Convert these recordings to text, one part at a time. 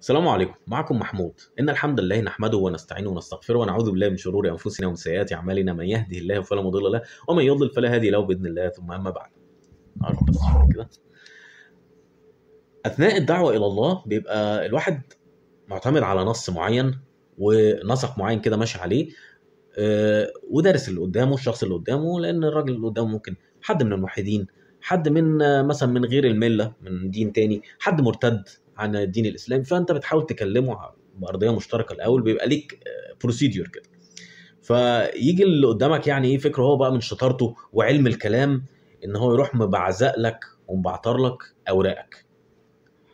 السلام عليكم معكم محمود ان الحمد لله نحمده ونستعينه ونستغفره ونعوذ بالله من شرور انفسنا ومن سيئات اعمالنا من يهده الله فلا مضل له ومن يضلل فلا هادي له باذن الله ثم اما بعد كده اثناء الدعوه الى الله بيبقى الواحد معتمد على نص معين ونسق معين كده ماشي عليه آه، ودارس اللي قدامه الشخص اللي قدامه لان الراجل اللي قدامه ممكن حد من الموحدين حد من آه، مثلا من غير المله من دين تاني حد مرتد عن الدين الاسلامي فانت بتحاول تكلمه بارضيه مشتركه الاول بيبقى ليك بروسيدور آه، كده فيجي اللي قدامك يعني ايه فكره هو بقى من شطارته وعلم الكلام ان هو يروح مبعزق لك ومبعتر لك اوراقك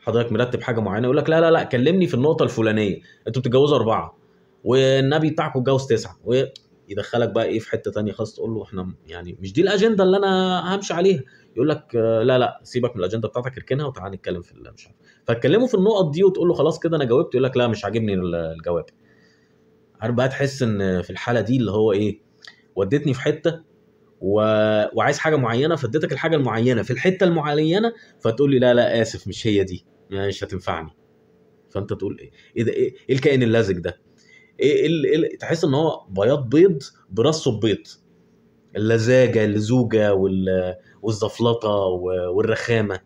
حضرتك مرتب حاجه معينه يقول لك لا لا لا كلمني في النقطه الفلانيه انتوا بتتجوزوا اربعه والنبي بتاعكم اتجوز تسعه و... يدخلك بقى ايه في حته تانية خالص تقول له احنا يعني مش دي الاجنده اللي انا همشي عليها يقول لك لا لا سيبك من الاجنده بتاعتك اركنها وتعالى نتكلم في اللي مش عارف فتكلمه في النقط دي وتقول له خلاص كده انا جاوبت يقول لك لا مش عاجبني الجواب عارف بقى تحس ان في الحاله دي اللي هو ايه ودتني في حته و... وعايز حاجه معينه فاديتك الحاجه المعينه في الحته المعينه فتقول لي لا لا اسف مش هي دي يعني مش هتنفعني فانت تقول ايه ايه ده ايه, إيه الكائن اللزج ده ايه،, إيه, ايه ال... تحس ان هو بياض بيض براسه بيض اللزاجه اللزوجه وال... والزفلطه والرخامه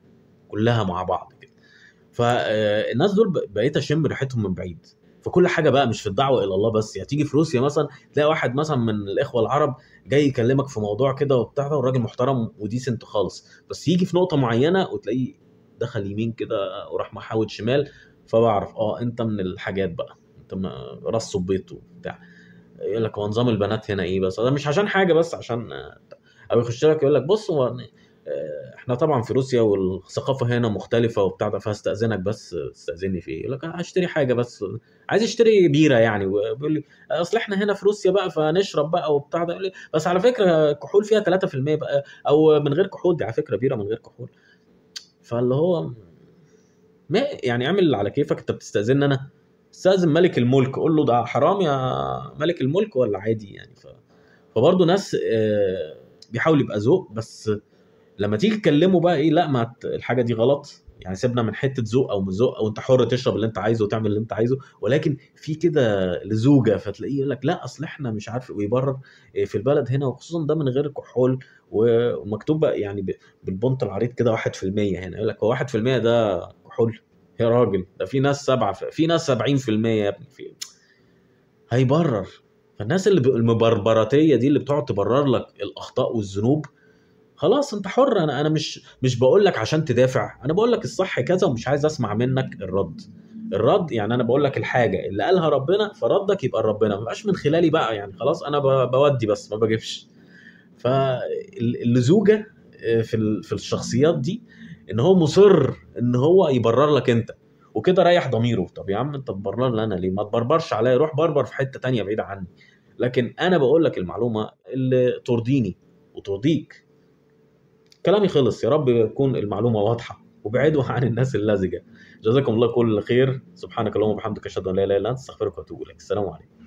كلها مع بعض كده فالناس آه، دول بقيت اشم ريحتهم من بعيد فكل حاجه بقى مش في الدعوه الى الله بس يعني تيجي في روسيا مثلا تلاقي واحد مثلا من الاخوه العرب جاي يكلمك في موضوع كده وبتاع والراجل محترم وديسنت خالص بس يجي في نقطه معينه وتلاقيه دخل يمين كده وراح محاود شمال فبعرف اه انت من الحاجات بقى رص صبيط وبتاع يقول لك هو نظام البنات هنا ايه بس ده مش عشان حاجه بس عشان او يخش لك يقول لك بص هو آه، احنا طبعا في روسيا والثقافه هنا مختلفه وبتاع ده فاستاذنك بس استاذني في ايه؟ يقول لك اشتري حاجه بس عايز اشتري بيره يعني بيقول لي اصل احنا هنا في روسيا بقى فنشرب بقى وبتاع ده يقول لي بس على فكره كحول فيها 3% بقى او من غير كحول دي على فكره بيره من غير كحول فاللي هو ما يعني اعمل على كيفك انت بتستاذن انا استاذن ملك الملك قول له ده حرام يا ملك الملك ولا عادي يعني ف... فبرضه ناس آه، بيحاول يبقى ذوق بس لما تيجي تكلمه بقى ايه لا ما الحاجه دي غلط يعني سيبنا من حته ذوق او ذوق او انت حر تشرب اللي انت عايزه وتعمل اللي انت عايزه ولكن في كده لزوجه فتلاقيه يقول لك لا اصل احنا مش عارف ويبرر آه، في البلد هنا وخصوصا ده من غير كحول ومكتوب بقى يعني بالبنط العريض كده 1% هنا يقول لك هو 1% ده كحول يا راجل ده في ناس سبعة في ناس 70% يا ابني في هيبرر فالناس اللي المبربراتيه دي اللي بتقعد تبرر لك الاخطاء والذنوب خلاص انت حر انا انا مش مش بقول لك عشان تدافع انا بقول لك الصح كذا ومش عايز اسمع منك الرد الرد يعني انا بقول لك الحاجه اللي قالها ربنا فردك يبقى ربنا ما بقاش من خلالي بقى يعني خلاص انا بودي بس ما بجيبش فاللزوجه آه، في في الشخصيات دي ان هو مصر ان هو يبرر لك انت وكده ريح ضميره طب يا عم انت تبرر لي انا ليه ما تبربرش عليا روح بربر في حته تانية بعيده عني لكن انا بقول لك المعلومه اللي ترضيني وترضيك كلامي خلص يا رب تكون المعلومه واضحه وابعدوا عن الناس اللزجه جزاكم الله كل خير سبحانك اللهم وبحمدك اشهد ان لا اله الا انت استغفرك واتوب اليك السلام عليكم